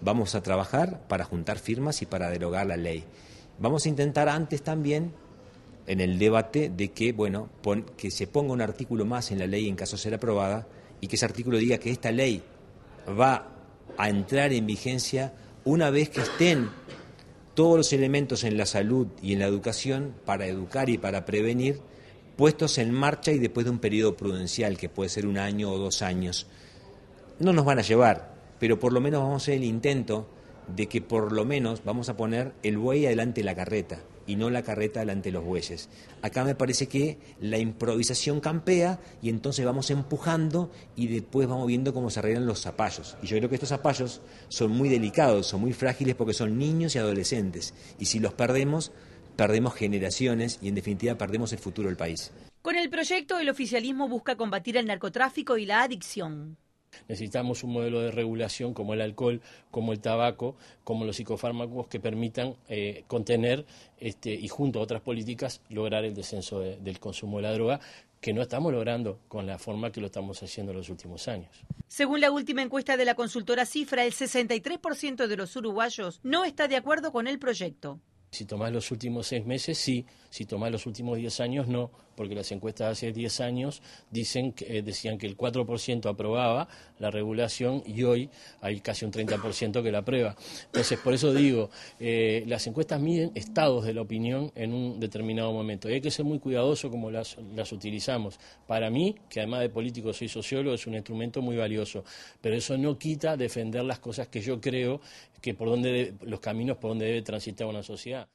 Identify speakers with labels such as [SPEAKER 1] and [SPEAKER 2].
[SPEAKER 1] Vamos a trabajar para juntar firmas y para derogar
[SPEAKER 2] la ley. Vamos a intentar antes también en el debate de que, bueno, que se ponga un artículo más en la ley en caso de ser aprobada y que ese artículo diga que esta ley va a entrar en vigencia una vez que estén todos los elementos en la salud y en la educación para educar y para prevenir puestos en marcha y después de un periodo prudencial que puede ser un año o dos años. No nos van a llevar pero por lo menos vamos a hacer el intento de que por lo menos vamos a poner el buey adelante de la carreta y no la carreta delante de los bueyes. Acá me parece que la improvisación campea y entonces vamos empujando y después vamos viendo cómo se arreglan los zapallos. Y yo creo que estos zapallos son muy delicados, son muy frágiles porque son niños y adolescentes. Y si los perdemos, perdemos generaciones y en definitiva perdemos el futuro del país.
[SPEAKER 1] Con el proyecto el oficialismo busca combatir el narcotráfico y la adicción.
[SPEAKER 2] Necesitamos
[SPEAKER 3] un modelo de regulación como el alcohol, como el tabaco, como los psicofármacos que permitan eh, contener este, y junto a otras políticas lograr el descenso del consumo de la droga que no estamos logrando con la forma que lo estamos haciendo en los últimos años.
[SPEAKER 1] Según la última encuesta de la consultora Cifra, el 63% de los uruguayos no está de acuerdo con el proyecto.
[SPEAKER 3] Si tomás los últimos seis meses, sí. Si tomás los últimos diez años, no. Porque las encuestas hace diez años dicen que, eh, decían que el 4% aprobaba la regulación y hoy hay casi un 30% que la aprueba. Entonces, por eso digo, eh, las encuestas miden estados de la opinión en un determinado momento. Y hay que ser muy cuidadoso como las, las utilizamos. Para mí, que además de político soy sociólogo, es un instrumento muy valioso. Pero eso no quita defender las cosas que yo creo que por donde los caminos por donde debe transitar
[SPEAKER 1] una sociedad.